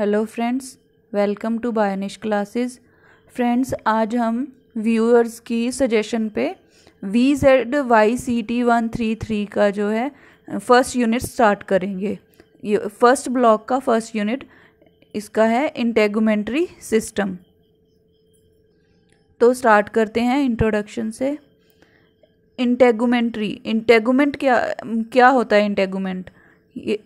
Hello friends welcome to बायनिश classes friends आज हम व्यूअर्स की सजेशन पे V Z Y C T one three three का जो है फर्स्ट यूनिट स्टार्ट करेंगे ये फर्स्ट ब्लॉक का फर्स्ट यूनिट इसका है इंटेगोमेंट्री सिस्टम तो स्टार्ट करते हैं इंट्रोडक्शन से इंटेगोमेंट्री इंटेगोमेंट क्या क्या होता है integument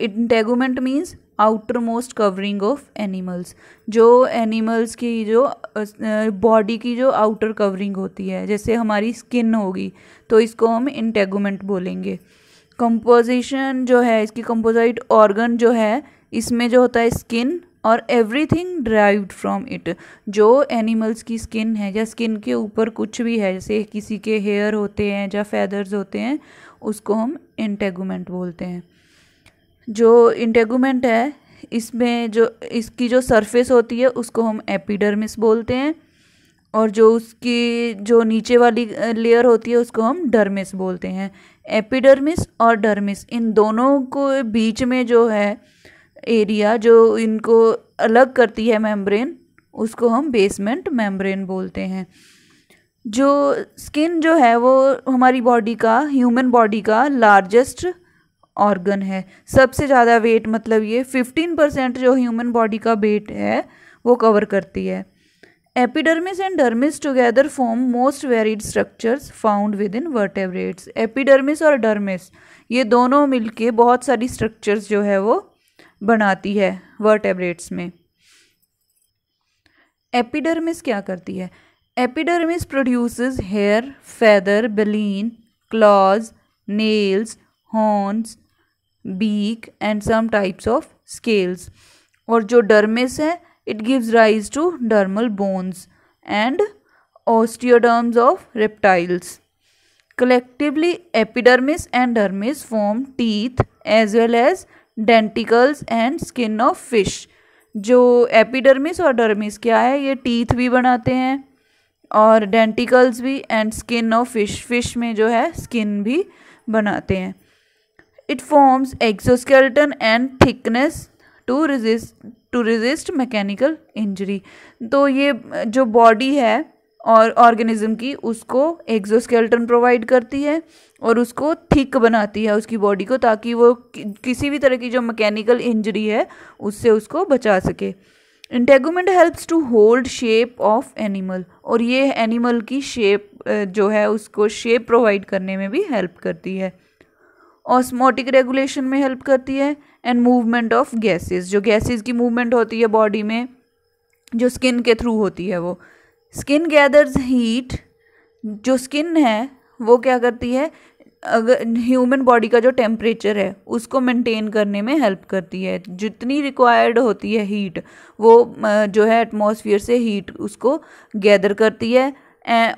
integument means outermost covering of animals जो एनिमल्स की जो बॉडी की जो आउटर कवरिंग होती है जैसे हमारी स्किन होगी तो इसको हम इंटेगोमेंट बोलेंगे कंपोजिशन जो है इसकी कंपोजाइट ऑर्गन जो है इसमें जो होता है स्किन और एवरीथिंग ड्राइव्ड फ्रॉम इट जो एनिमल्स की स्किन है या स्किन के ऊपर कुछ भी है जैसे किसी के हेयर होते हैं या फैदर्स होते हैं उसको हम इंटेगोमेंट बोलते हैं जो इंटेगूमेंट है इसमें जो इसकी जो सरफेस होती है उसको हम एपिडर्मिस बोलते हैं और जो उसकी जो नीचे वाली लेयर होती है उसको हम डर्मिस बोलते हैं एपिडर्मिस और डर्मिस इन दोनों को बीच में जो है एरिया जो इनको अलग करती है मेम्ब्रेन उसको हम बेसमेंट मेम्ब्रेन बोलते हैं जो स्किन जो है वो हमारी बॉडी का ह्यूमन बॉडी का लार्जेस्ट ऑर्गन है सबसे ज़्यादा वेट मतलब ये फिफ्टीन परसेंट जो ह्यूमन बॉडी का वेट है वो कवर करती है epidermis and dermis together form most varied structures found within vertebrates epidermis और डर्मिस ये दोनों मिलके बहुत सारी स्ट्रक्चर्स जो है वो बनाती है वर्टेब्रेट्स में एपिडर्मिस क्या करती है epidermis produce hair feather baleen claws nails horns beak and some types of scales और जो डर्मिस है it gives rise to dermal bones and osteoderms of reptiles collectively epidermis and dermis form teeth as well as denticles and skin of fish जो epidermis और dermis क्या है ये teeth भी बनाते हैं और डेंटिकल्स भी and skin of fish fish में जो है स्किन भी बनाते हैं it forms exoskeleton and thickness to resist to resist mechanical injury तो ये जो body है और ऑर्गेनिज्म की उसको एक्सोस्केल्टन प्रोवाइड करती है और उसको थिक बनाती है उसकी बॉडी को ताकि वो कि, किसी भी तरह की जो मैकेनिकल इंजरी है उससे उसको बचा सके integument helps to hold shape of animal और ये एनिमल की शेप जो है उसको शेप प्रोवाइड करने में भी हेल्प करती है ऑस्मोटिक रेगुलेशन में हेल्प करती है एंड मूवमेंट ऑफ गैसेस जो गैसेस की मूवमेंट होती है बॉडी में जो स्किन के थ्रू होती है वो स्किन गैदर्स हीट जो स्किन है वो क्या करती है अगर ह्यूमन बॉडी का जो टेम्परेचर है उसको मेंटेन करने में हेल्प करती है जितनी रिक्वायर्ड होती है हीट वो जो है एटमॉस्फेयर से हीट उसको गैदर करती है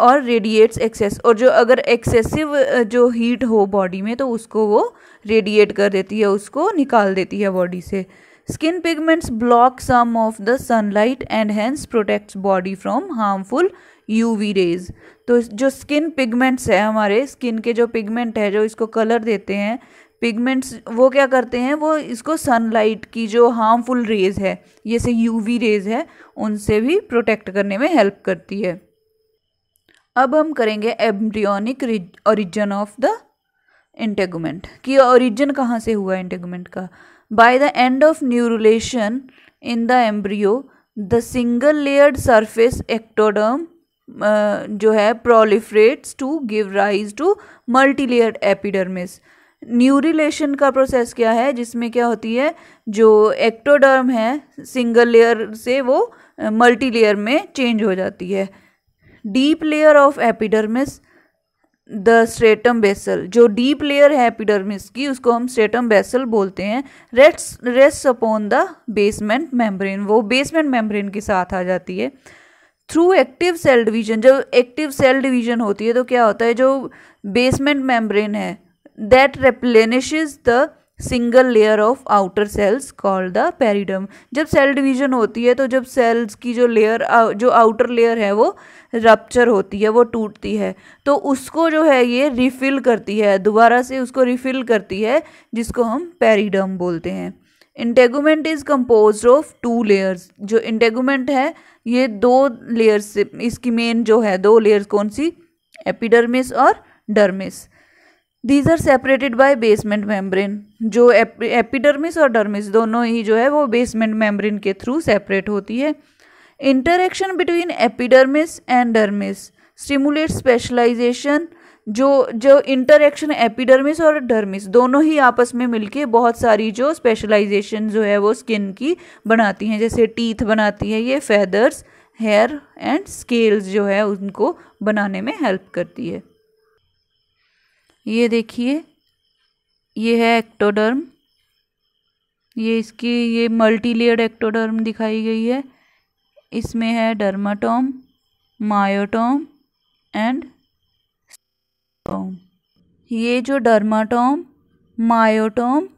और रेडिएट्स एक्सेस और जो अगर एक्सेसिव जो हीट हो बॉडी में तो उसको वो रेडिएट कर देती है उसको निकाल देती है बॉडी से skin pigments block some of the sunlight and hence protects body from harmful V rays तो जो स्किन पिगमेंट्स है हमारे स्किन के जो पिगमेंट है जो इसको कलर देते हैं पिगमेंट्स वो क्या करते हैं वो इसको सनलाइट की जो हार्मफुल रेज है जैसे वी रेज है उनसे भी प्रोटेक्ट करने में हेल्प करती है अब हम करेंगे embryonic origin of the integument कि ओरिजिन कहाँ से हुआ इंटेगमेंट का by the end of neurulation in the embryo the single layered surface ectoderm जो है proliferates to give rise to multi layered epidermis neurulation का प्रोसेस क्या है जिसमें क्या होती है जो एक्टोडर्म है सिंगल लेयर से वो मल्टी लेयर में चेंज हो जाती है deep layer of epidermis the stratum basale जो डीप लेयर है एपिडर्मिस की उसको हम स्ट्रेटम बेसल बोलते हैं rest rest upon the basement membrane वो बेसमेंट मेम्ब्रेन के साथ आ जाती है थ्रू एक्टिव सेल डिवीजन जब एक्टिव सेल डिवीजन होती है तो क्या होता है जो बेसमेंट मेम्ब्रेन है that replenish the single layer of outer cells called the periderm जब सेल डिवीजन होती है तो जब सेल्स की जो लेयर जो आउटर लेयर है वो रप्चर होती है वो टूटती है तो उसको जो है ये रिफिल करती है दोबारा से उसको रिफिल करती है जिसको हम पेरिडम बोलते हैं integument is compose of two layers जो इंटेगूमेंट है ये दो लेयर्स से इसकी मेन जो है दो लेयर्स कौन सी एपिडर्मिस और dermis these are separated by basement membrane जो एपिडर्मिस और डर्मिस दोनों ही जो है वो बेसमेंट मेम्ब्रेन के थ्रू सेपरेट होती है interaction between epidermis and dermis stimulate specialization जो जो इंटरेक्शन एपिडर्मिस और डर्मिस दोनों ही आपस में मिलके बहुत सारी जो स्पेशलाइजेशन जो है वो स्किन की बनाती हैं जैसे टीथ बनाती है ये फेदर्स हेयर एंड स्केल्स जो है उनको बनाने में हेल्प करती है ये देखिए ये है एक्टोडर्म ये इसकी ये मल्टी लेयर एक्टोडर्म दिखाई गई है इसमें है डर्माटोम मायोटोम एंड ये जो डर्माटोम मायोटोम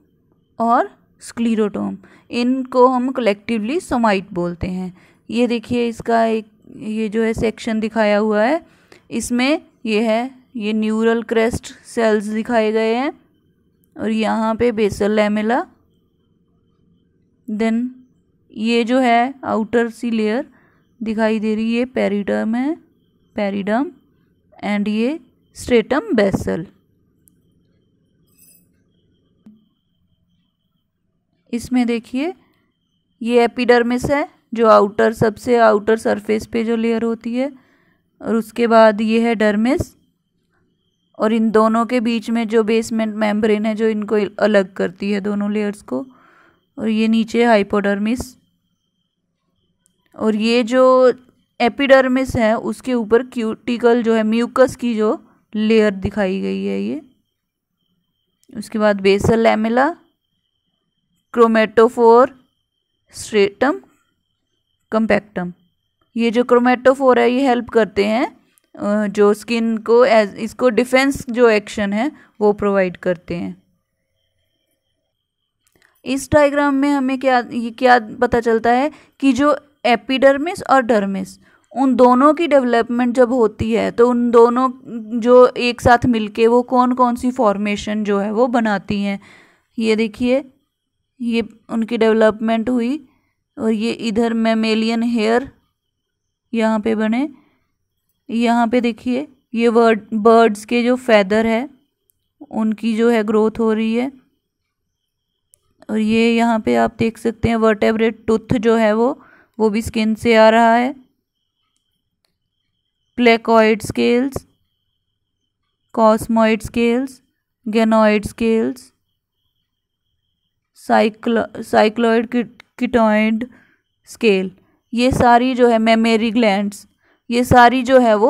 और स्क्लीरोटोम इनको हम कलेक्टिवली सोमाइट बोलते हैं ये देखिए इसका एक ये जो है सेक्शन दिखाया हुआ है इसमें ये है ये न्यूरल क्रेस्ट सेल्स दिखाए गए हैं और यहाँ पे बेसल लैमेला देन ये जो है आउटर सी लेयर दिखाई दे रही है पेरिडम है पेरिडम एंड ये स्ट्रेटम बेसल इसमें देखिए ये एपिडर्मिस है जो आउटर सबसे आउटर सरफेस पे जो लेयर होती है और उसके बाद ये है डर्मिस और इन दोनों के बीच में जो बेसमेंट मेम्ब्रेन है जो इनको अलग करती है दोनों लेयर्स को और ये नीचे हाइपोडर्मिस और ये जो एपिडर्मिस है उसके ऊपर क्यूटिकल जो है म्यूकस की जो लेयर दिखाई गई है ये उसके बाद basal lamella chromatophore stratum compactum ये जो क्रोमेटोफोर है ये हेल्प करते हैं जो स्किन को एज इसको डिफेंस जो एक्शन है वो प्रोवाइड करते हैं इस डायग्राम में हमें क्या ये क्या पता चलता है कि जो एपिडर्मिस और डर्मिस उन दोनों की डेवलपमेंट जब होती है तो उन दोनों जो एक साथ मिलके वो कौन कौन सी फॉर्मेशन जो है वो बनाती हैं ये देखिए ये उनकी डेवलपमेंट हुई और ये इधर मेमेलियन हेयर यहाँ पे बने यहाँ पे देखिए ये वर्ड बर्ड्स के जो फैदर है उनकी जो है ग्रोथ हो रही है और ये यहाँ पे आप देख सकते हैं वर्टेब्रेट टूथ जो है वो वो भी स्किन से आ रहा है placoid scales cosmoid scales ganoid scales cyclo cycloid ctenoid scale ये सारी जो है मेमेरी ग्लैंड्स ये सारी जो है वो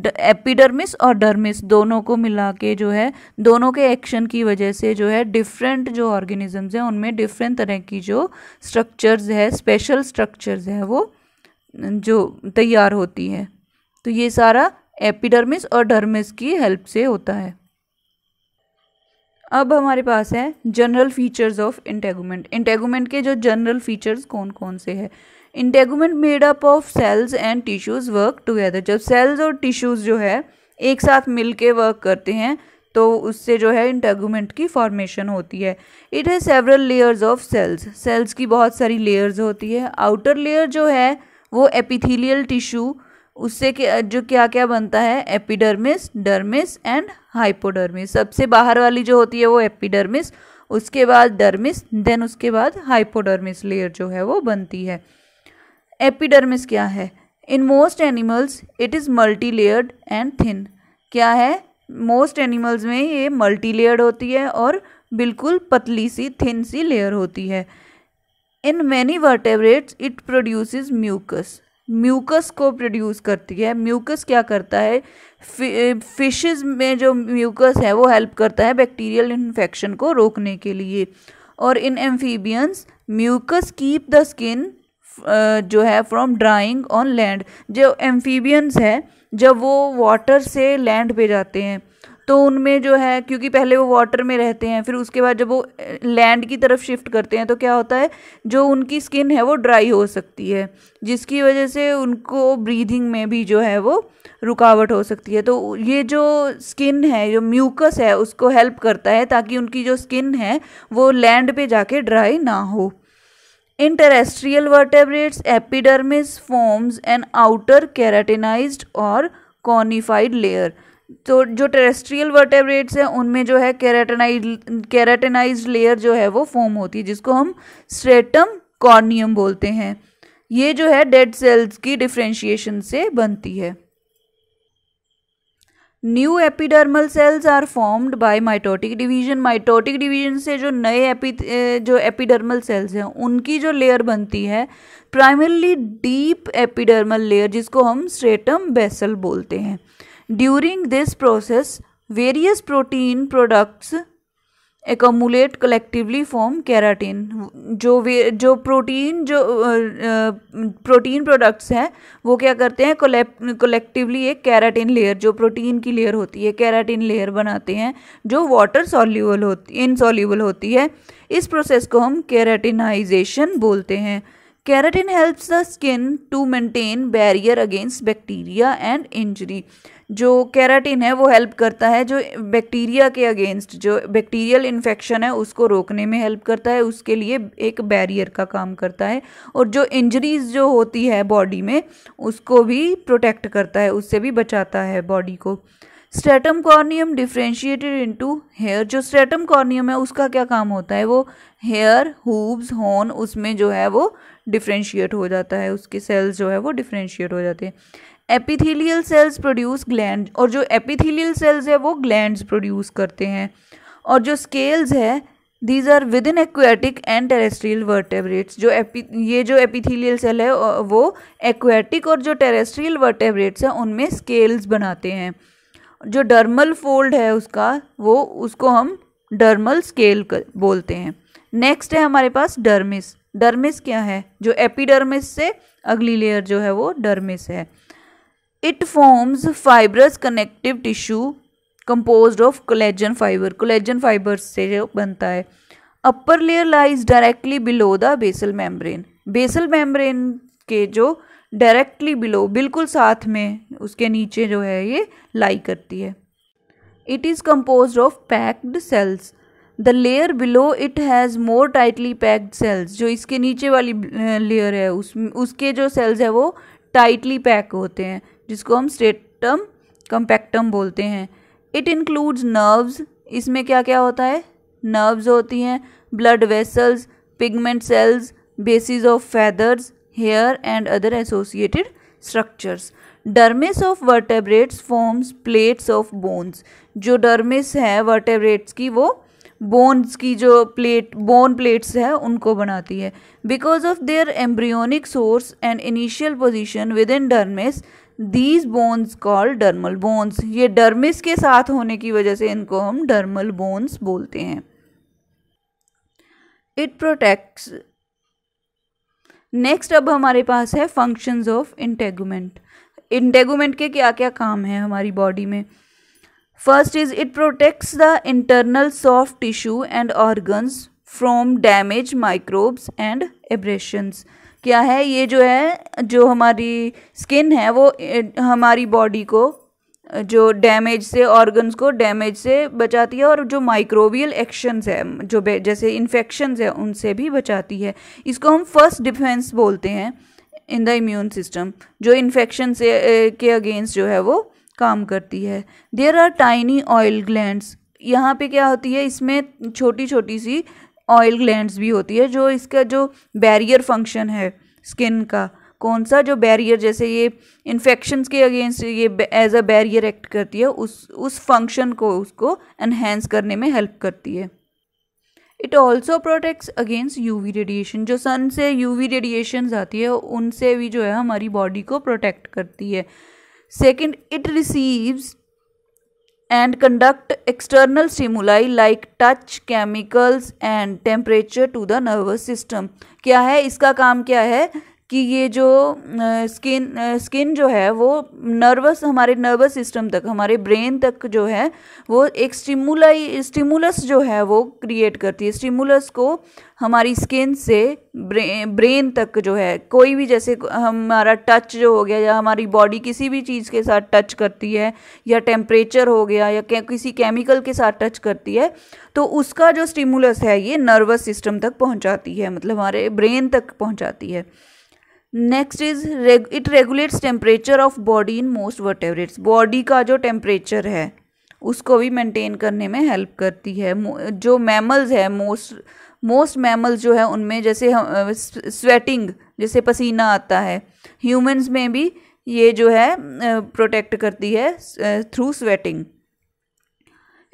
एपिडर्मिस और डर्मिस दोनों को मिला के जो है दोनों के एक्शन की वजह से जो है डिफरेंट जो ऑर्गेनिजम्स हैं उनमें डिफरेंट तरह की जो स्ट्रक्चर्स है स्पेशल स्ट्रक्चर्स है वो जो तैयार होती है तो ये सारा एपिडर्मिस और डर्मिस की हेल्प से होता है अब हमारे पास है general features of integument integument के जो जनरल फीचर्स कौन कौन से हैं integument made up of cells and tissues work together जब सेल्स और टिश्यूज़ जो है एक साथ मिल के वर्क करते हैं तो उससे जो है इंटेगूमेंट की फॉर्मेशन होती है इट है several layers of cells cells की बहुत सारी लेयर्स होती है आउटर लेयर जो है वो एपिथीलियल टिश्यू उससे जो क्या क्या बनता है एपिडर्मिस डर्मिस एंड हाइपोडर्मिस सबसे बाहर वाली जो होती है वो एपिडर्मिस उसके बाद डर्मिस देन उसके बाद हाइपोडर्मिस लेयर जो है वो बनती है एपिडर्मिस क्या है in most animals it is multi layered and thin क्या है मोस्ट एनिमल्स में ये मल्टी लेयर्ड होती है और बिल्कुल पतली सी थिन सी लेयर होती है in many vertebrates it produce mucus mucus को प्रोड्यूस करती है म्यूकस क्या करता है फिशेस में जो म्यूकस है वो हेल्प करता है बैक्टीरियल इन्फेक्शन को रोकने के लिए और in amphibians mucus keep the skin जो है फ्रॉम ड्राइंग ऑन लैंड जो एम्फीबियंस है जब वो वाटर से लैंड पे जाते हैं तो उनमें जो है क्योंकि पहले वो वाटर में रहते हैं फिर उसके बाद जब वो लैंड की तरफ शिफ्ट करते हैं तो क्या होता है जो उनकी स्किन है वो ड्राई हो सकती है जिसकी वजह से उनको ब्रीदिंग में भी जो है वो रुकावट हो सकती है तो ये जो स्किन है जो म्यूकस है उसको हेल्प करता है ताकि उनकी जो स्किन है वो लैंड पे जाके ड्राई ना हो in terrestrial vertebrates, epidermis forms an outer keratinized और conified लेयर तो जो टेरेस्ट्रियल वर्टेब्रेट्स हैं उनमें जो है कैरेटेनाइज कैरेटेनाइज लेयर जो है वो फॉर्म होती है जिसको हम स्ट्रेटम कॉर्नियम बोलते हैं ये जो है डेड सेल्स की डिफ्रेंशिएशन से बनती है new epidermal cells are formed by mitotic division mitotic division से जो नए एपी जो एपिडर्मल सेल्स हैं उनकी जो लेयर बनती है प्राइमरली डीप एपिडर्मल लेयर जिसको हम स्ट्रेटम बेसल बोलते हैं during this process various protein products accumulate collectively form keratin जो वे जो प्रोटीन जो प्रोटीन प्रोडक्ट्स हैं वो क्या करते हैं कलेक्टिवली एक केराटिन लेयर जो प्रोटीन की लेयर होती है केराटिन लेयर बनाते हैं जो वाटर सॉल्यूबल होती इनसॉल्यूबल होती है इस प्रोसेस को हम केराटिनाइजेशन बोलते हैं keratin helps the skin to maintain barrier against bacteria and injury जो कैराटीन है वो हेल्प करता है जो बैक्टीरिया के अगेंस्ट जो बैक्टीरियल इन्फेक्शन है उसको रोकने में हेल्प करता है उसके लिए एक बैरियर का काम करता है और जो इंजरीज जो होती है बॉडी में उसको भी प्रोटेक्ट करता है उससे भी बचाता है बॉडी को stratum corneum differentiated into hair जो स्ट्रेटम कॉर्नियम है उसका क्या काम होता है वो हेयर हूब्स हॉर्न उसमें जो है वो डिफ्रेंशिएट हो जाता है उसके सेल्स जो है वो डिफ्रेंशिएट हो जाते हैं एपिथेलियल सेल्स प्रोड्यूस ग्लैंड और जो एपिथेलियल सेल्स है वो ग्लैंड प्रोड्यूस करते हैं और जो स्केल्स है these are within aquatic and terrestrial vertebrates जो एपी ये जो एपिथेलियल सेल है वो एक्वेटिक और जो टेरेस्ट्रियल वर्टेब्रेट्स हैं उनमें स्केल्स बनाते हैं जो डर्मल फोल्ड है उसका वो उसको हम डर्मल स्केल बोलते हैं नेक्स्ट है हमारे पास डर्मिस डर्मिस क्या है जो एपिडर्मिस से अगली लेयर जो है वो डर्मिस है it forms fibrous connective tissue compose of collagen fiber collagen fiber से जो बनता है upper layer lies directly below the basal membrane basal membrane के जो डायरेक्टली बिलो बिल्कुल साथ में उसके नीचे जो है ये लाई करती है it is compose of packed cells the layer below it has more tightly packed cells जो इसके नीचे वाली लेयर है उस उसके जो सेल्स है वो टाइटली पैक होते हैं जिसको हम स्टेटम कम्पैक्टम बोलते हैं इट इंक्लूड्स नर्व्स इसमें क्या क्या होता है नर्व्स होती हैं blood vessels pigment cells basis of feathers hair and other associated structures dermis of vertebrates forms plates of bones जो डर्मिस है वर्टेब्रेट्स की वो बोन्स की जो प्लेट बोन प्लेट्स है उनको बनाती है because of their embryonic source and initial position within dermis these bones call dermal bones ये डर्मिस के साथ होने की वजह से इनको हम डर्मल बोन्स बोलते हैं इट प्रोटेक्ट्स नेक्स्ट अब हमारे पास है फंक्शंस ऑफ इंटेगूमेंट इंटेगुमेंट के क्या क्या काम है हमारी बॉडी में first is it protects the internal soft tissue and organs from damage microbes and abrasions क्या है ये जो है जो हमारी स्किन है वो हमारी बॉडी को जो डैमेज से ऑर्गन्स को डैमेज से बचाती है और जो माइक्रोबियल एक्शंस है जो जैसे इन्फेक्शंस है उनसे भी बचाती है इसको हम फर्स्ट डिफेंस बोलते हैं इन द इम्यून सिस्टम जो इन्फेक्शन से के अगेंस्ट जो है वो काम करती है there are tiny oil gland यहाँ पे क्या होती है इसमें छोटी छोटी सी ऑयल ग्लैंड्स भी होती है जो इसका जो बैरियर फंक्शन है स्किन का कौन सा जो बैरियर जैसे ये इन्फेक्शंस के अगेंस्ट ये एज अ बैरियर एक्ट करती है उस उस फंक्शन को उसको एनहेंस करने में हेल्प करती है it also protects against U V radiation जो सन से यू वी रेडिएशन आती है उनसे भी जो है हमारी बॉडी को प्रोटेक्ट करती है second it receives and conduct external stimuli like touch, chemicals and temperature to the nervous system. क्या है इसका काम क्या है कि ये जो स्किन स्किन जो है वो नर्वस हमारे नर्वस सिस्टम तक हमारे ब्रेन तक जो है वो एक स्टिमुलाई स्टिमुलस जो है वो क्रिएट करती है स्टिमुलस को हमारी स्किन से ब्रे, ब्रेन तक जो है कोई भी जैसे हमारा टच जो हो गया या हमारी बॉडी किसी भी चीज़ के साथ टच करती है या टेम्परेचर हो गया या किसी केमिकल के साथ टच करती है तो उसका जो स्टिमुलस है ये नर्वस सिस्टम तक पहुंचाती है मतलब हमारे ब्रेन तक पहुंचाती है next is it regulates temperature of body in most vertebrates body का जो टेम्परेचर है उसको भी मेंटेन करने में हेल्प करती है जो मैमल्स है मोस्ट मोस्ट मैमल्स जो है उनमें जैसे स्वेटिंग जैसे पसीना आता है ह्यूमंस में भी ये जो है प्रोटेक्ट करती है through sweating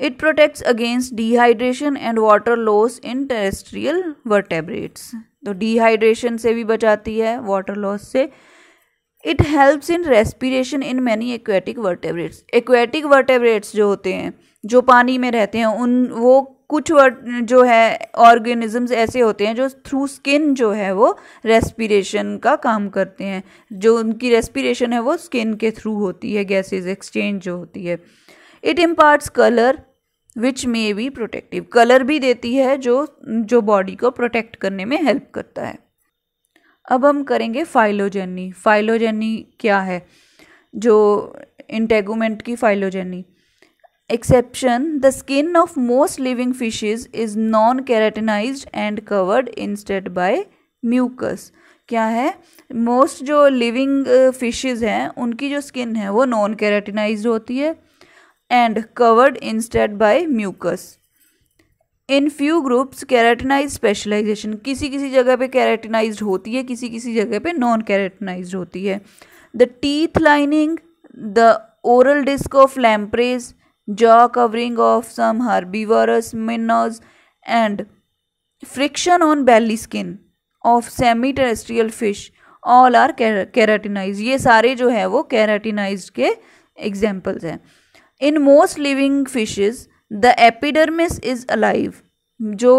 it protects against dehydration and water loss in terrestrial vertebrates तो डिहाइड्रेशन से भी बचाती है वाटर लॉस से it helps in respiration in many aquatic vertebrates aquatic vertebrates जो होते हैं जो पानी में रहते हैं उन वो कुछ जो है ऑर्गेनिजम्स ऐसे होते हैं जो थ्रू स्किन जो है वो रेस्पिरेशन का काम करते हैं जो उनकी रेस्पिरेशन है वो स्किन के थ्रू होती है गैसेज एक्सचेंज जो होती है it imparts colour which may be protective colour भी देती है जो जो बॉडी को प्रोटेक्ट करने में हेल्प करता है अब हम करेंगे फाइलोजेनी फाइलोजेनी क्या है जो इंटेगूमेंट की phylogeny exception the skin of most living fishes is non keratinized and covered instead by mucus क्या है मोस्ट जो लिविंग फिशेज uh, हैं उनकी जो स्किन है वो नॉन कैरेटिनाइज होती है and covered instead by mucus. In few groups keratinize specialization किसी किसी जगह पे कैरेटनाइज होती है किसी किसी जगह पे नॉन कैरेटनाइज होती है the teeth lining the oral disc of lampreys jaw covering of some herbivorous minnows and friction on belly skin of semi terrestrial fish all are keratinize ये सारे जो है वो कैरेटिनाइज के एग्जाम्पल्स हैं in most living fishes the epidermis is alive जो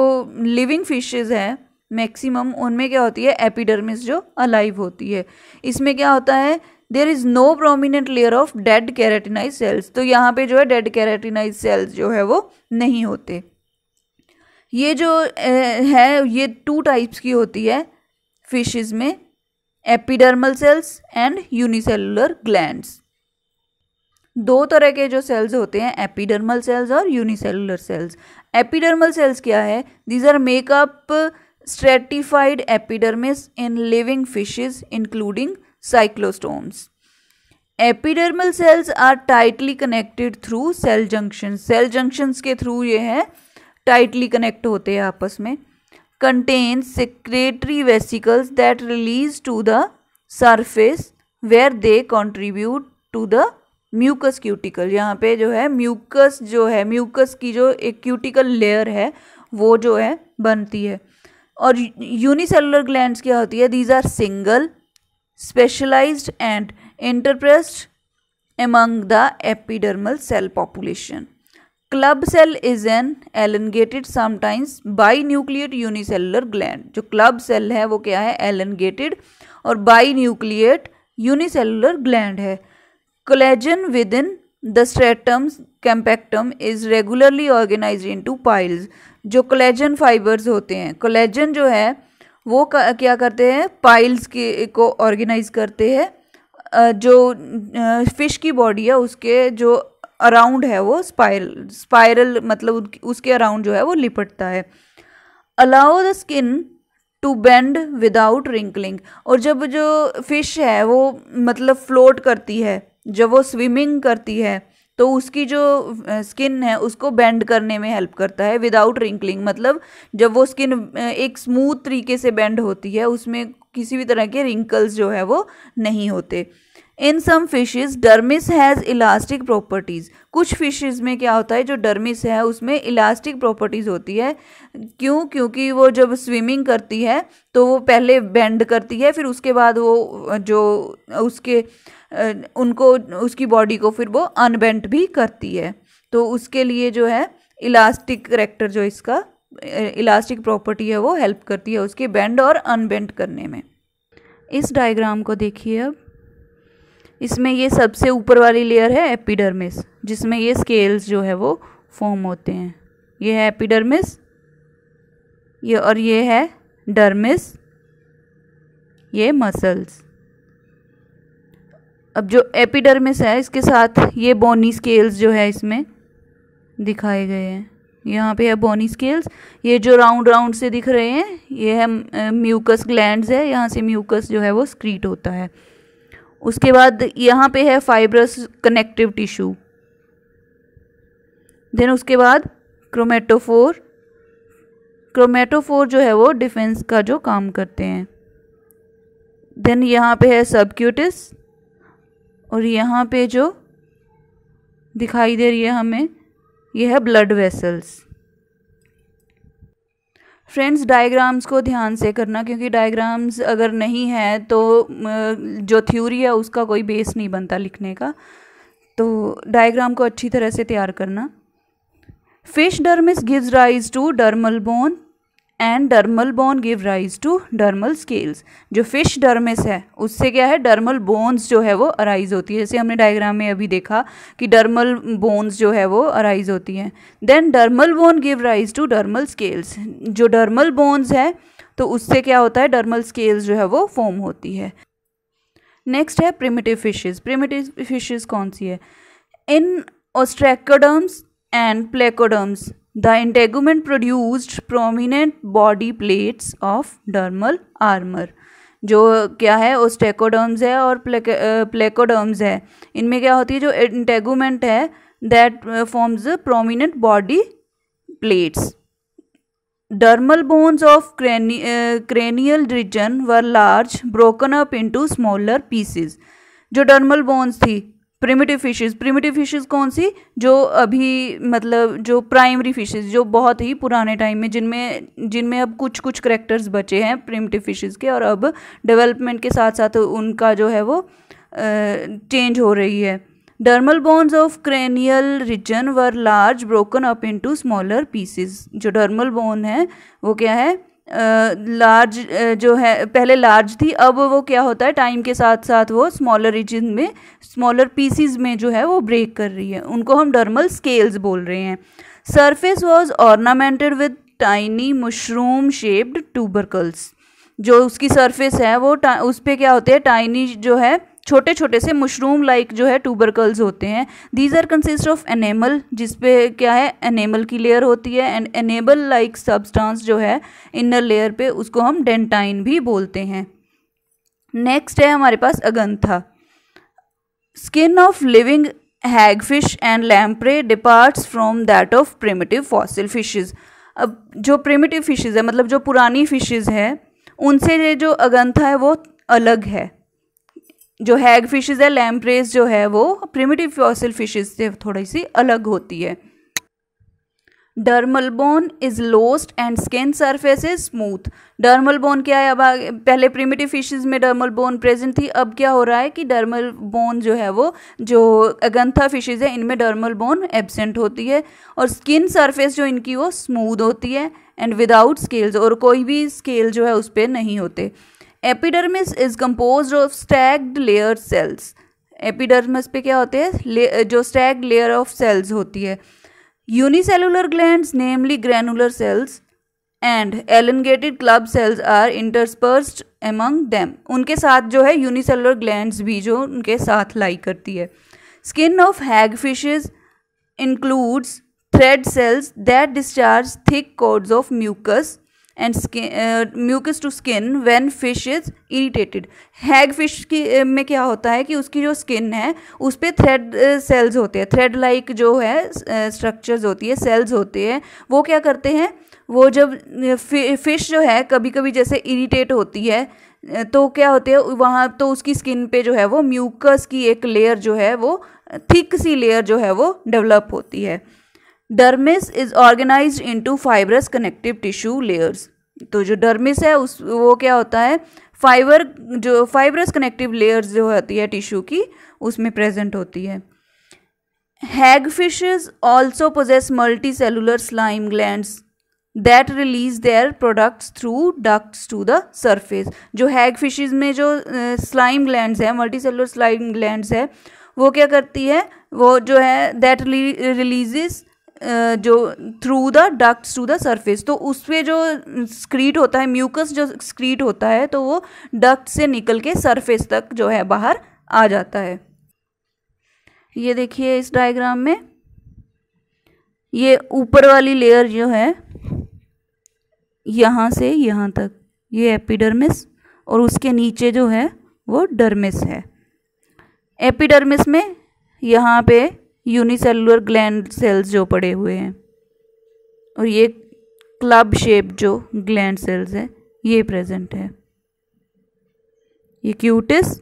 living fishes हैं maximum उनमें क्या होती है एपिडर्मिस जो अलाइव होती है इसमें क्या होता है there is no prominent layer of dead keratinize cells तो यहाँ पे जो है डेड कैरेटिनाइज सेल्स जो है वो नहीं होते ये जो है ये टू टाइप्स की होती है फिशेस में epidermal cells and unicellular glands दो तरह के जो सेल्स होते हैं एपिडर्मल सेल्स और यूनिसेलुलर सेल्स एपिडर्मल सेल्स क्या है these are make up stratified epidermis in living fishes including cyclostomes epidermal cells are tightly connected through cell junction cell junctions के थ्रू ये है टाइटली कनेक्ट होते हैं आपस में contain secretory vesicles that release to the surface where they contribute to the mucus cuticle यहाँ पे जो है म्यूकस जो है म्यूकस की जो एक क्यूटिकल लेयर है वो जो है बनती है और यूनिसेलुलर ग्लैंड्स क्या होती है these are single specialized and interspersed among the epidermal cell population club cell is an elongated sometimes binucleate unicellular gland जो क्लब सेल है वो क्या है एलनगेटेड और बाई न्यूक्लियट यूनिसेलुलर ग्लैंड है Collagen within the stratum compactum is regularly organize into piles जो collagen fibres होते हैं कोलेजन जो है वो क्या करते हैं पाइल्स के को ऑर्गेनाइज करते हैं जो फिश की बॉडी है उसके जो अराउंड है वो स्पाइरल स्पाइरल मतलब उसके अराउंड जो है वो लिपटता है allow the skin to bend without wrinkling और जब जो फिश है वो मतलब फ्लोट करती है जब वो स्विमिंग करती है तो उसकी जो स्किन है उसको बेंड करने में हेल्प करता है विदाउट रिंकलिंग मतलब जब वो स्किन एक स्मूथ तरीके से बेंड होती है उसमें किसी भी तरह के रिंकल्स जो है वो नहीं होते in some fishes dermis has elastic properties कुछ फिशेस में क्या होता है जो डर्मिस है उसमें इलास्टिक प्रॉपर्टीज़ होती है क्यों क्योंकि वो जब स्विमिंग करती है तो वो पहले बेंड करती है फिर उसके बाद वो जो उसके उनको उसकी बॉडी को फिर वो अनबेंट भी करती है तो उसके लिए जो है इलास्टिक करेक्टर जो इसका इलास्टिक प्रॉपर्टी है वो हेल्प करती है उसके बेंड और अनबेंड करने में इस डायग्राम को देखिए अब इसमें ये सबसे ऊपर वाली लेयर है एपिडर्मिस जिसमें ये स्केल्स जो है वो फॉर्म होते हैं ये है एपिडर्मिस ये और ये है डर्मिस ये मसल्स अब जो एपिडर्मिस है इसके साथ ये बोनी स्केल्स जो है इसमें दिखाए गए हैं यहाँ पे है बोनी स्केल्स ये जो राउंड राउंड से दिख रहे हैं ये है म्यूकस ग्लैंड्स है यहाँ से म्यूकस जो है वो स्क्रीट होता है उसके बाद यहाँ पे है फाइब्रस कनेक्टिव टिश्यू देन उसके बाद क्रोमेटोफोर क्रोमेटोफोर जो है वो डिफेंस का जो काम करते हैं देन यहाँ पे है सबक्यूटिस और यहाँ पे जो दिखाई दे रही है हमें यह है ब्लड वेसल्स फ्रेंड्स डायग्राम्स को ध्यान से करना क्योंकि डायग्राम्स अगर नहीं है तो जो थ्योरी है उसका कोई बेस नहीं बनता लिखने का तो डायग्राम को अच्छी तरह से तैयार करना fish dermis gives rise to dermal bone and dermal bone give rise to dermal scales जो फिश डर्मिस है उससे क्या है डर्मल बोन्स जो है वो अराइज होती है जैसे हमने डायग्राम में अभी देखा कि डर्मल बोन्स जो है वो अराइज होती हैं then dermal bone give rise to dermal scales जो डर्मल बोन्स है तो उससे क्या होता है डर्मल स्केल्स जो है वो फॉर्म होती है नेक्स्ट है प्रिमिटिव फिशेज प्रिमिटिव फिशेज कौन सी है in ostracoderms and placoderms the integument produced prominent body plates of dermal armour जो क्या है ओस्टेकोडर्म्स है और प्लेकोडर्म्स है इनमें क्या होती है जो इंटेगुमेंट है that forms prominent body plates dermal bones of cranial region were large broken up into smaller pieces जो डर्मल बोन्स थी प्रिमिटिव फिशेज प्रिमिटिव फिशेज कौन सी जो अभी मतलब जो प्राइमरी फिशेज जो बहुत ही पुराने टाइम में जिनमें जिनमें अब कुछ कुछ करेक्टर्स बचे हैं प्रिमिटिव फिशेज के और अब डेवलपमेंट के साथ साथ उनका जो है वो चेंज हो रही है dermal bones of cranial region were large broken up into smaller pieces जो डर्मल बोन है वो क्या है लार्ज जो है पहले लार्ज थी अब वो क्या होता है टाइम के साथ साथ वो स्मॉलर रीजन में स्मॉलर पीसीज में जो है वो ब्रेक कर रही है उनको हम डर्मल स्केल्स बोल रहे हैं surface was ornamented with tiny mushroom shaped tubercles जो उसकी सरफेस है वो उस पर क्या होते हैं टाइनी जो है छोटे छोटे से मशरूम लाइक जो है ट्यूबरकल्स होते हैं these are consist of enamel जिसपे क्या है एनेमल की लेयर होती है एंड एनेबल लाइक सब्सटेंस जो है इनर लेयर पे उसको हम डेंटाइन भी बोलते हैं नेक्स्ट है हमारे पास agnatha skin of living hagfish and lamprey departs from that of primitive fossil fishes अब जो प्रिमिटिव फिशेज है मतलब जो पुरानी फिशेज है उनसे जो अगंथा है वो अलग है जो हैग फिशेज है लैम्प्रेस जो है वो प्रिमिटिव फॉसिल फिशेज से थोड़ी सी अलग होती है dermal bone is lost and skin surface is smooth dermal bone क्या है अब पहले प्रिमिटिव फिशेज में डर्मल बोन प्रेजेंट थी अब क्या हो रहा है कि डर्मल बोन जो है वो जो अगंथा फिशेज है इनमें डर्मल बोन एबसेंट होती है और स्किन सरफेस जो इनकी वो स्मूद होती है एंड विदाउट स्केल्स और कोई भी स्केल जो है उस पर नहीं होते epidermis is compose of stacked layer cells epidermis पे क्या होते हैं जो स्टैग लेयर ऑफ सेल्स होती है unicellular gland namely granular cells and elongated club cells are interspersed among them उनके साथ जो है यूनिसेलुलर ग्लैंड भी जो उनके साथ लाई करती है skin of hag fishes includes thread cells that discharge thick cords of mucus and mucus to skin when fish is irritated hag fish की uh, में क्या होता है कि उसकी जो स्किन है उस पर थ्रेड सेल्स होते हैं थ्रेड लाइक जो है स्ट्रक्चर्स uh, होती है सेल्स होते हैं वो क्या करते हैं वो जब फिश uh, जो है कभी कभी जैसे इरिटेट होती है तो क्या होते हैं वहाँ तो उसकी स्किन पे जो है वो म्यूकस की एक लेयर जो है वो थिक सी लेयर जो है वो डेवलप होती है dermis is organize into fibrous connective tissue layers तो जो डर्मिस है उस वो क्या होता है फाइबर जो फाइबरस कनेक्टिव लेयर्स जो होती है टिश्यू की उसमें प्रेजेंट होती है hag fish also possess multi cellular slime gland that release their products through ducts to the surface जो हैग फिशेज में जो स्लाइम ग्लैंड हैं मल्टी सेलुलर स्लाइम ग्लैंड है वो क्या करती है वो जो है दैट रिलीज जो through the ducts to the surface तो उस पर जो स्क्रीट होता है म्यूकस जो स्क्रीट होता है तो वो डक्ट से निकल के सरफेस तक जो है बाहर आ जाता है ये देखिए इस डायग्राम में ये ऊपर वाली लेयर जो है यहाँ से यहाँ तक ये एपिडर्मिस और उसके नीचे जो है वो डर्मिस है एपिडर्मिस में यहाँ पे यूनिसेलुलर ग्लैंड सेल्स जो पड़े हुए हैं और ये क्लब शेप जो ग्लैंड सेल्स है ये प्रेजेंट है ये क्यूटिस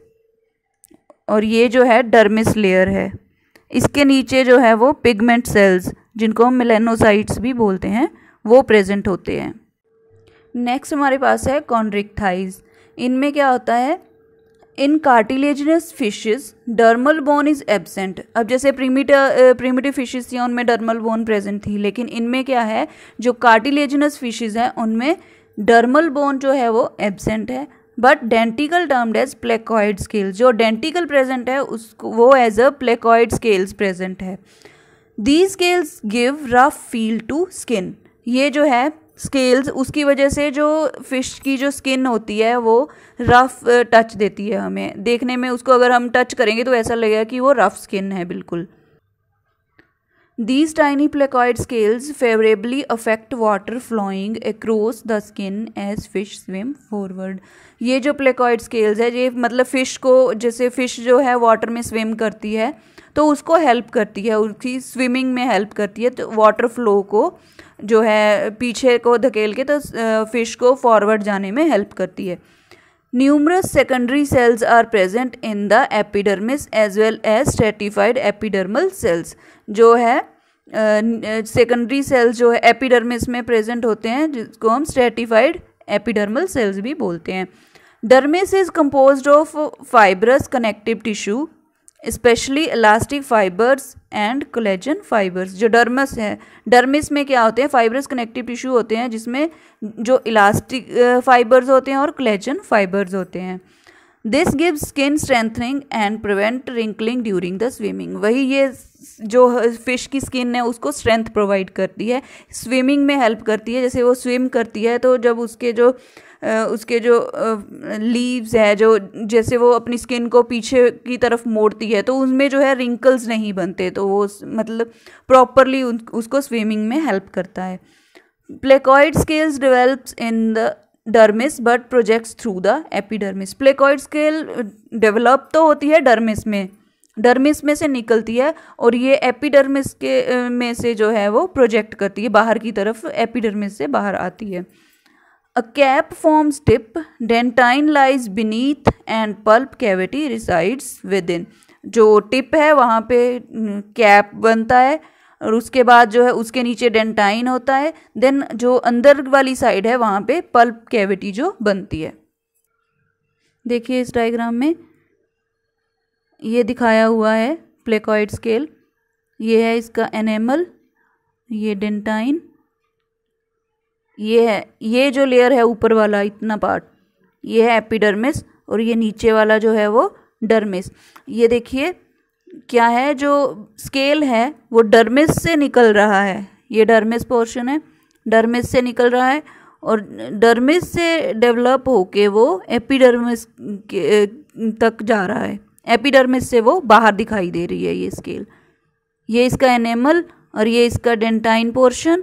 और ये जो है डर्मिस लेयर है इसके नीचे जो है वो पिगमेंट सेल्स जिनको हम मिलेनोसाइट्स भी बोलते हैं वो प्रेजेंट होते हैं नेक्स्ट हमारे पास है थाइज इनमें क्या होता है इन cartilaginous fishes dermal bone is absent अब जैसे प्रीमिट प्रीमिटिव फिशेस थी उनमें डर्मल बोन प्रेजेंट थी लेकिन इनमें क्या है जो कार्टिलेजनस फिशेस हैं उनमें डर्मल बोन जो है वो एबसेंट है but denticle termed as placoid scale जो डेंटिकल प्रेजेंट है उसको वो as a placoid scales present है the scales give rough feel to skin ये जो है स्केल्स उसकी वजह से जो फ़िश की जो स्किन होती है वो रफ़ टच देती है हमें देखने में उसको अगर हम टच करेंगे तो ऐसा लगेगा कि वो रफ़ स्किन है बिल्कुल these tiny placoid scales favourably affect water flowing across the skin as fish swim forward ये जो प्लेकॉइड स्केल्स है ये मतलब फ़िश को जैसे फ़िश जो है वाटर में स्विम करती है तो उसको हेल्प करती है उसकी स्विमिंग में हेल्प करती है तो वाटर फ्लो को जो है पीछे को धकेल के तो फिश को फॉरवर्ड जाने में हेल्प करती है numerous secondary cells are present in the epidermis as well as stratified epidermal cells जो है सेकेंडरी uh, सेल्स जो है एपिडर्मिस में प्रेजेंट होते हैं जिसको हम स्ट्रेटिफाइड एपिडर्मल सेल्स भी बोलते हैं dermis is compose of fibrous connective tissue specially elastic fibres and collagen fibres जो डर्मस है डर्मिस में क्या होते हैं फाइबर्स कनेक्टिव टिश्यू होते हैं जिसमें जो इलास्टिक फाइबर्स होते हैं और कोलेजन फाइबर्स होते हैं this give skin strengthening and prevent wrinkling during the swimming वही ये जो फिश की स्किन है उसको स्ट्रेंथ प्रोवाइड करती है स्विमिंग में हेल्प करती है जैसे वो स्विम करती है तो जब उसके जो उसके जो लीव्स है जो जैसे वो अपनी स्किन को पीछे की तरफ मोड़ती है तो उनमें जो है रिंकल्स नहीं बनते तो वो मतलब प्रॉपरली उसको स्विमिंग में हेल्प करता है placoid scales develops in the dermis but projects through the epidermis placoid scale develop तो होती है डर्मिस में डर्मिस में से निकलती है और ये एपीडर्मिस के में से जो है वो प्रोजेक्ट करती है बाहर की तरफ एपीडर्मिस से बाहर आती है A cap forms tip, dentine lies beneath and pulp cavity resides within. जो टिप है वहाँ पे कैप बनता है और उसके बाद जो है उसके नीचे डेंटाइन होता है देन जो अंदर वाली साइड है वहाँ पे पल्प कैविटी जो बनती है देखिए इस डायग्राम में ये दिखाया हुआ है प्लेकॉइड स्केल ये है इसका एनेमल ये डेंटाइन ये है ये जो लेयर है ऊपर वाला इतना पार्ट ये है एपिडर्मिस और ये नीचे वाला जो है वो डर्मिस ये देखिए क्या है जो स्केल है वो डर्मिस से निकल रहा है ये डर्मिस पोर्शन है डर्मिस से निकल रहा है और डर्मिस से डेवलप होके वो एपिडर्मिस तक जा रहा है एपिडर्मिस से वो बाहर दिखाई दे रही है ये स्केल ये इसका एनेमल और ये इसका डेंटाइन पोर्शन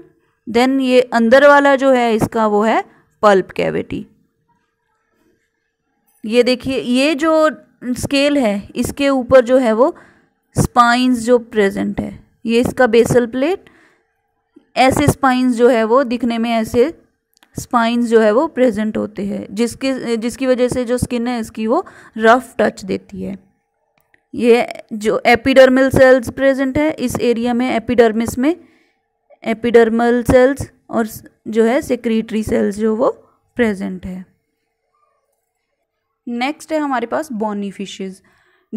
देन ये अंदर वाला जो है इसका वो है पल्प कैविटी ये देखिए ये जो स्केल है इसके ऊपर जो है वो स्पाइंस जो प्रेजेंट है ये इसका बेसल प्लेट ऐसे स्पाइंस जो है वो दिखने में ऐसे स्पाइंस जो है वो प्रेजेंट होते हैं जिसके जिसकी वजह से जो स्किन है इसकी वो रफ टच देती है ये जो एपिडर्मल सेल्स प्रेजेंट है इस एरिया में एपिडर्मिस में एपिडर्मल सेल्स और जो है सेक्रेटरी सेल्स जो वो प्रेजेंट है नेक्स्ट है हमारे पास bony fishes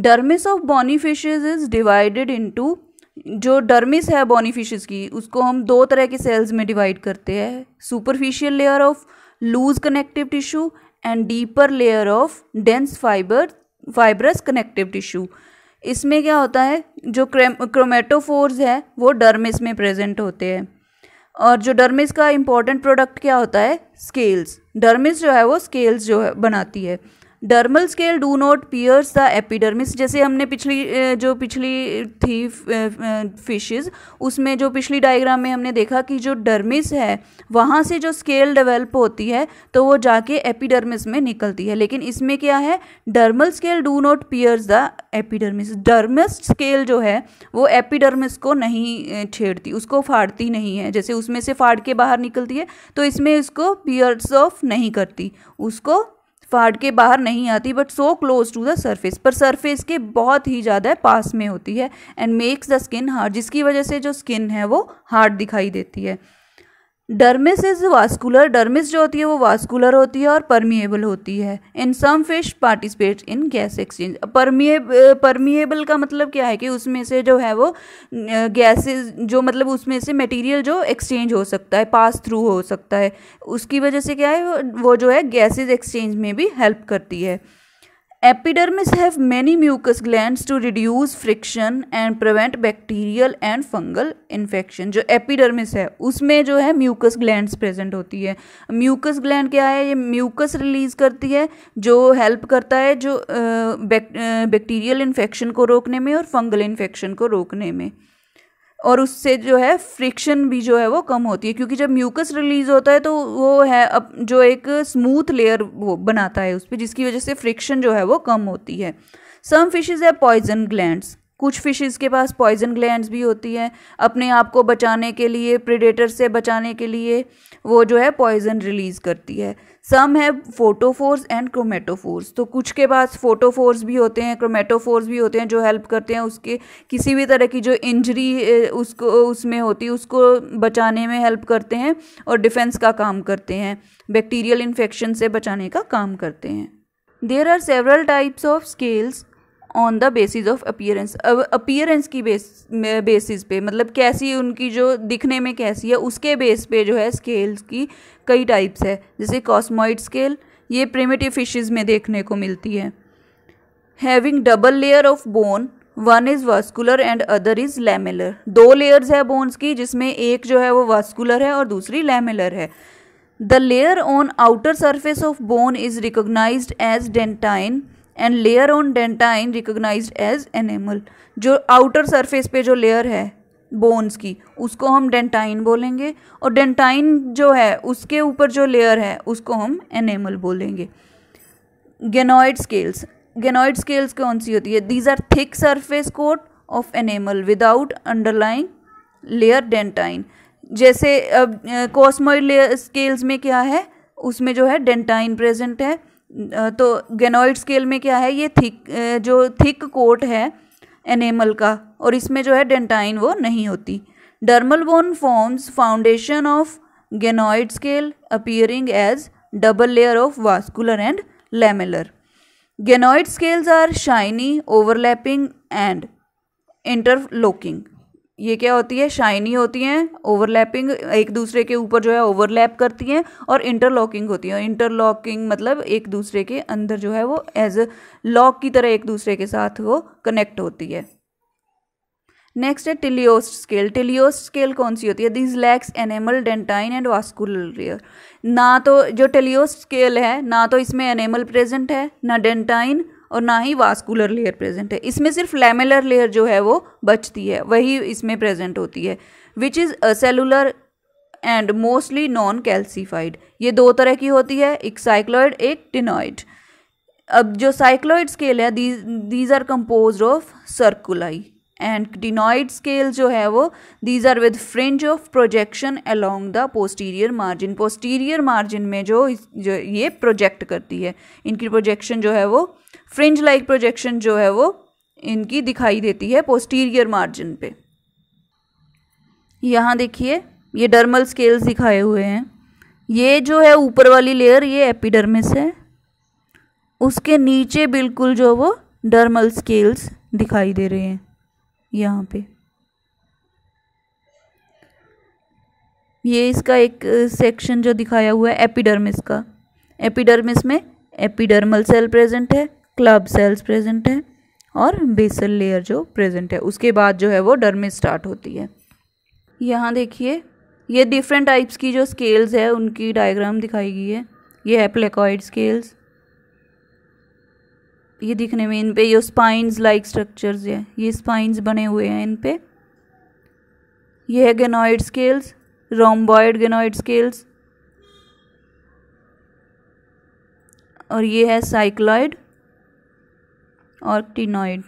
dermis of bony fishes is divided into जो डर्मिस है बॉनी फिशेज की उसको हम दो तरह के सेल्स में डिवाइड करते हैं superficial layer of loose connective tissue and deeper layer of dense fibre fibrous connective tissue इसमें क्या होता है जो क्रोमेटोफोर्स है वो डर्मिस में प्रेजेंट होते हैं और जो डर्मिस का इम्पॉर्टेंट प्रोडक्ट क्या होता है स्केल्स डर्मिस जो है वो स्केल्स जो है बनाती है dermal scale do not pierce the epidermis जैसे हमने पिछली जो पिछली थी फिशेस उसमें जो पिछली डायग्राम में हमने देखा कि जो डर्मिस है वहाँ से जो स्केल डेवलप होती है तो वो जाके एपिडर्मिस में निकलती है लेकिन इसमें क्या है dermal scale do not pierce the epidermis dermal scale जो है वो एपिडर्मिस को नहीं छेड़ती उसको फाड़ती नहीं है जैसे उसमें से फाड़ के बाहर निकलती है तो इसमें इसको पियर्स ऑफ नहीं करती उसको फाड़ के बाहर नहीं आती but so close to the surface पर सर्फेस के बहुत ही ज़्यादा पास में होती है and makes the skin hard जिसकी वजह से जो स्किन है वो हार्ड दिखाई देती है डर्मिस इज वास्कुलर डर्मिस जो होती है वो वास्कुलर होती है और परमिएबल होती है in some fish participate in gas exchange permeable permeable का मतलब क्या है कि उसमें से जो है वो गैसेस जो मतलब उसमें से मटेरियल जो एक्सचेंज हो सकता है पास थ्रू हो सकता है उसकी वजह से क्या है वो जो है गैसेज एक्सचेंज में भी हेल्प करती है epidermis have many mucus gland to reduce friction and prevent bacterial and fungal infection जो एपिडर्मिस है उसमें जो है म्यूकस ग्लैंड प्रेजेंट होती है म्यूकस ग्लैंड क्या है ये म्यूकस रिलीज करती है जो हेल्प करता है जो बैक्टीरियल इन्फेक्शन को रोकने में और फंगल इन्फेक्शन को रोकने में और उससे जो है फ्रिक्शन भी जो है वो कम होती है क्योंकि जब म्यूकस रिलीज होता है तो वो है अब जो एक स्मूथ लेयर वो बनाता है उस पर जिसकी वजह से फ्रिक्शन जो है वो कम होती है सम फिशेज़ है पॉइजन ग्लैंड्स कुछ फिशेस के पास पॉइजन ग्लैंड्स भी होती हैं अपने आप को बचाने के लिए प्रिडेटर से बचाने के लिए वो जो है पॉइजन रिलीज़ करती है सम है फोटोफोर्स एंड क्रोमेटोफोर्स तो कुछ के पास फोटोफोर्स भी होते हैं क्रोमेटोफोर्स भी होते हैं जो हेल्प करते हैं उसके किसी भी तरह की जो इंजरी उसको उसमें होती है उसको बचाने में हेल्प करते हैं और डिफेंस का काम करते हैं बैक्टीरियल इन्फेक्शन से बचाने का काम करते हैं there are several types of scales on the basis of appearance अब अपियरेंस की बेस बेसिस पे मतलब कैसी उनकी जो दिखने में कैसी है उसके बेस पे जो है स्केल्स की कई टाइप्स है जैसे कॉस्मोइड स्केल ये प्रिमेटिव फिशेज में देखने को मिलती है having double layer of bone one is vascular and other is lamellar दो लेयर्स है बोन्स की जिसमें एक जो है वो वास्कुलर है और दूसरी लैमेलर है the layer on outer surface of bone is recognise as dentine and layer on dentine recognise as enamel जो आउटर सरफेस पे जो लेयर है बोन्स की उसको हम डेंटाइन बोलेंगे और डेंटाइन जो है उसके ऊपर जो लेयर है उसको हम एनेमल बोलेंगे गेनॉइड स्केल्स गेनॉइड स्केल्स कौन सी होती है these are thick surface coat of enamel without underlying layer dentine जैसे कॉस्मोइड लेयर स्केल्स में क्या है उसमें जो है डेंटाइन प्रेजेंट है तो गेनोइड स्केल में क्या है ये थिक जो थिक कोट है एनेमल का और इसमें जो है डेंटाइन वो नहीं होती dermal bone forms foundation of ganoid scale appearing as double layer of vascular and lamellar ganoid scales are shiny overlapping and interlocking ये क्या होती है शाइनी होती हैं ओवरलैपिंग एक दूसरे के ऊपर जो है ओवरलैप करती हैं और इंटरलॉकिंग होती हैं और इंटरलॉकिंग मतलब एक दूसरे के अंदर जो है वो एज अ लॉक की तरह एक दूसरे के साथ वो कनेक्ट होती है नेक्स्ट है टिलियोस्ट स्केल टिलियोस्ट स्केल कौन सी होती है this lacks enamel dentine and vascular layer ना तो जो टेलियोस्ट स्केल है ना तो इसमें एनेमल प्रेजेंट है ना डेंटाइन और ना ही वास्कुलर लेयर प्रेजेंट है इसमें सिर्फ लेमेलर लेयर जो है वो बचती है वही इसमें प्रेजेंट होती है which is cellular and mostly non calcified ये दो तरह की होती है एक साइक्लॉइड एक टिनॉइड अब जो साइक्लॉइड स्केल है these are compose of circuli and ctenoid scale जो है वो these are with fringe of projection along the posterior margin posterior margin में जो, जो ये प्रोजेक्ट करती है इनकी प्रोजेक्शन जो है वो फ्रिंज लाइक प्रोजेक्शन जो है वो इनकी दिखाई देती है पोस्टीरियर मार्जिन पे यहाँ देखिए ये डर्मल स्केल्स दिखाए हुए हैं ये जो है ऊपर वाली लेयर ये एपिडर्मिस है उसके नीचे बिल्कुल जो वो डर्मल स्केल्स दिखाई दे रहे हैं यहाँ पे ये इसका एक सेक्शन जो दिखाया हुआ है एपिडर्मिस का एपिडर्मिस में एपिडर्मल सेल प्रेजेंट है क्लब सेल्स प्रेजेंट हैं और बेसल लेयर जो प्रेजेंट है उसके बाद जो है वो में स्टार्ट होती है यहाँ देखिए ये डिफरेंट टाइप्स की जो स्केल्स है उनकी डायग्राम दिखाई गई है ये है प्लेकॉइड स्केल्स ये दिखने में इन पे ये स्पाइंस लाइक स्ट्रक्चर्स है ये स्पाइंस बने हुए हैं इन पे ये है गेनॉइड स्केल्स रोमबॉयड गेनॉइड स्केल्स और ये है साइक्लॉइड ऑर्क्टिनॉइड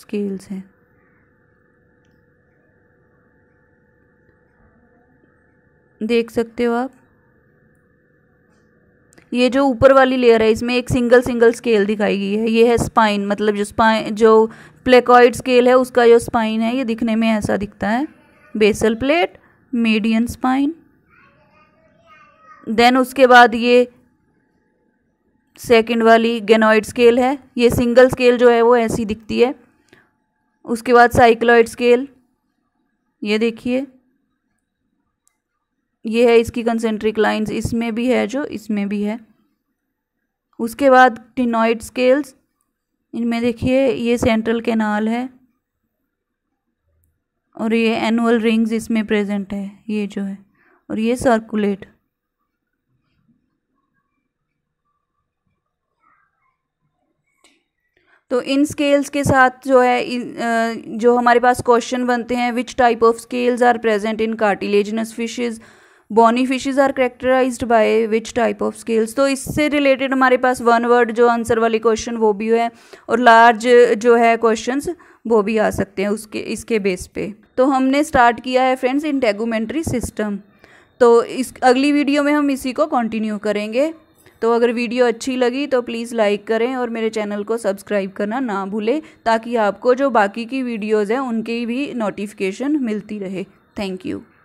स्केल्स हैं देख सकते हो आप ये जो ऊपर वाली लेयर है इसमें एक सिंगल सिंगल स्केल दिखाई गई है ये है स्पाइन मतलब जो स्पाइन जो प्लेकॉइड स्केल है उसका जो स्पाइन है ये दिखने में ऐसा दिखता है basal plate median spine then उसके बाद ये सेकंड वाली गेनॉइड स्केल है ये सिंगल स्केल जो है वो ऐसी दिखती है उसके बाद साइक्लॉइड स्केल ये देखिए ये है इसकी कंसेंट्रिक लाइंस इसमें भी है जो इसमें भी है उसके बाद टिनॉइड स्केल्स इनमें देखिए ये सेंट्रल कैनाल है और ये एनुअल रिंग्स इसमें प्रेजेंट है ये जो है और ये सर्कुलेट तो इन स्केल्स के साथ जो है इन, जो हमारे पास क्वेश्चन बनते हैं which type of scales are present in cartilaginous fishes bony fishes are characterize by which type of scales तो इससे रिलेटेड हमारे पास वन वर्ड जो आंसर वाले क्वेश्चन वो भी है और लार्ज जो है क्वेश्चन वो भी आ सकते हैं उसके इसके बेस पे तो हमने स्टार्ट किया है फ्रेंड्स इंटेगूमेंट्री सिस्टम तो इस अगली वीडियो में हम इसी को कंटिन्यू करेंगे तो अगर वीडियो अच्छी लगी तो प्लीज़ लाइक करें और मेरे चैनल को सब्सक्राइब करना ना भूलें ताकि आपको जो बाकी की वीडियोज़ हैं उनकी भी नोटिफिकेशन मिलती रहे थैंक यू